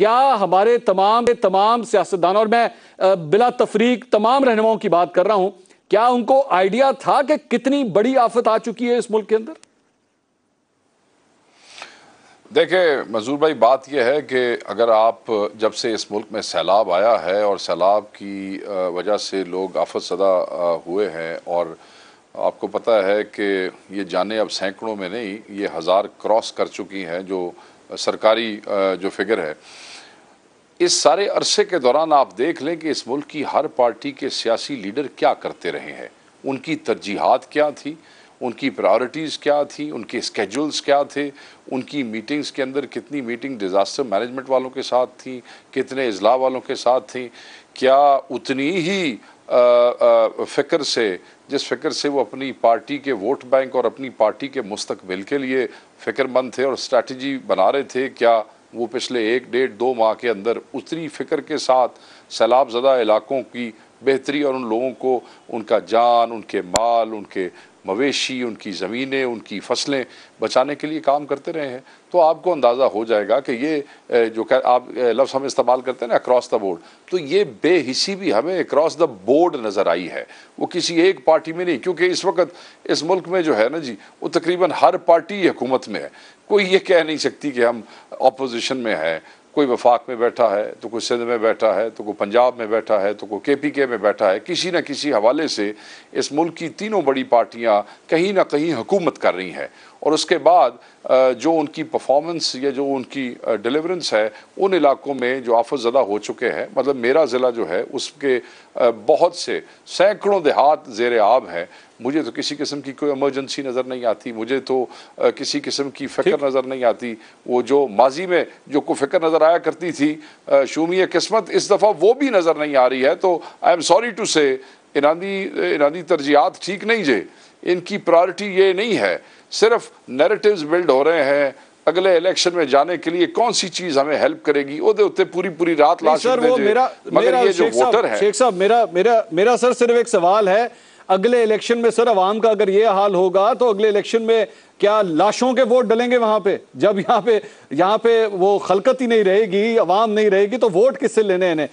क्या हमारे तमाम तमाम सियासतदान और मैं बिला तफरीक तमाम रहनुमाओं की बात कर रहा हूं क्या उनको आइडिया था कि कितनी बड़ी आफत आ चुकी है इस मुल्क के अंदर देखिए मजूर भाई बात यह है कि अगर आप जब से इस मुल्क में सैलाब आया है और सैलाब की वजह से लोग आफत सदा हुए हैं और आपको पता है कि ये जाने अब सैकड़ों में नहीं ये हज़ार क्रॉस कर चुकी हैं जो सरकारी जो फिगर है इस सारे अरसे के दौरान आप देख लें कि इस मुल्क की हर पार्टी के सियासी लीडर क्या करते रहे हैं उनकी तरजीहत क्या थी उनकी प्रायोरिटीज़ क्या थी उनके स्केजुल्स क्या थे उनकी मीटिंग्स के अंदर कितनी मीटिंग डिज़ास्टर मैनेजमेंट वालों के साथ थी कितने अजला वालों के साथ थी क्या उतनी ही फ़िक्र से जिस फिक्र से वो अपनी पार्टी के वोट बैंक और अपनी पार्टी के मुस्तबिल के लिए फ़िक्रमंद थे और स्ट्रैटी बना रहे थे क्या वो पिछले एक डेढ़ दो माह के अंदर उतनी फ़िक्र के साथ सैलाब ज़दा इलाकों की बेहतरी और उन लोगों को उनका जान उनके माल उनके मवेशी उनकी ज़मीनें उनकी फसलें बचाने के लिए काम करते रहे हैं तो आपको अंदाज़ा हो जाएगा कि ये जो कह आप लफ्ज़ हम इस्तेमाल करते हैं ना अक्रॉस द बोर्ड तो ये बेहिसी भी हमें अक्रॉस द बोर्ड नज़र आई है वो किसी एक पार्टी में नहीं क्योंकि इस वक्त इस मुल्क में जो है ना जी वो तकरीबन हर पार्टी हुकूमत में है कोई ये कह नहीं सकती कि हम अपोजिशन में हैं कोई वफाक में बैठा है तो कोई सिंध में बैठा है तो कोई पंजाब में बैठा है तो कोई के पी के में बैठा है किसी न किसी हवाले से इस मुल्क की तीनों बड़ी पार्टियाँ कहीं ना कहीं हुकूमत कर रही हैं और उसके बाद जो उनकी परफॉर्मेंस या जो उनकी डिलीवरेंस है उन इलाकों में जो आफत ज़दा हो चुके हैं मतलब मेरा ज़िला जो है उसके बहुत से सैकड़ों देहात जेर आब हैं मुझे तो किसी किस्म की कोई एमरजेंसी नज़र नहीं आती मुझे तो किसी किस्म की फ़िक्र नज़र नहीं आती वो जो माजी में जो को फ़िक्र नज़र आया करती थी शूमी किस्मत इस दफ़ा वो भी नज़र नहीं आ रही है तो आई एम सॉरी टू से इनादी इनादी तरजीहत ठीक नहीं जे इनकी प्रायोरिटी ये नहीं है सिर्फ नैरेटिव्स बिल्ड हो रहे हैं अगले इलेक्शन में जाने के लिए कौन सी चीज हमें हेल्प करेगी ओदे पूरी पूरी रात सर वो मेरा मेरा ये जो वोटर है शेख साहब मेरा मेरा मेरा सर सिर्फ एक सवाल है अगले इलेक्शन में सर अवाम का अगर ये हाल होगा तो अगले इलेक्शन में क्या लाशों के वोट डलेंगे वहां पे जब यहाँ पे यहाँ पे वो खलकत ही नहीं रहेगी अवाम नहीं रहेगी तो वोट किससे लेने हैं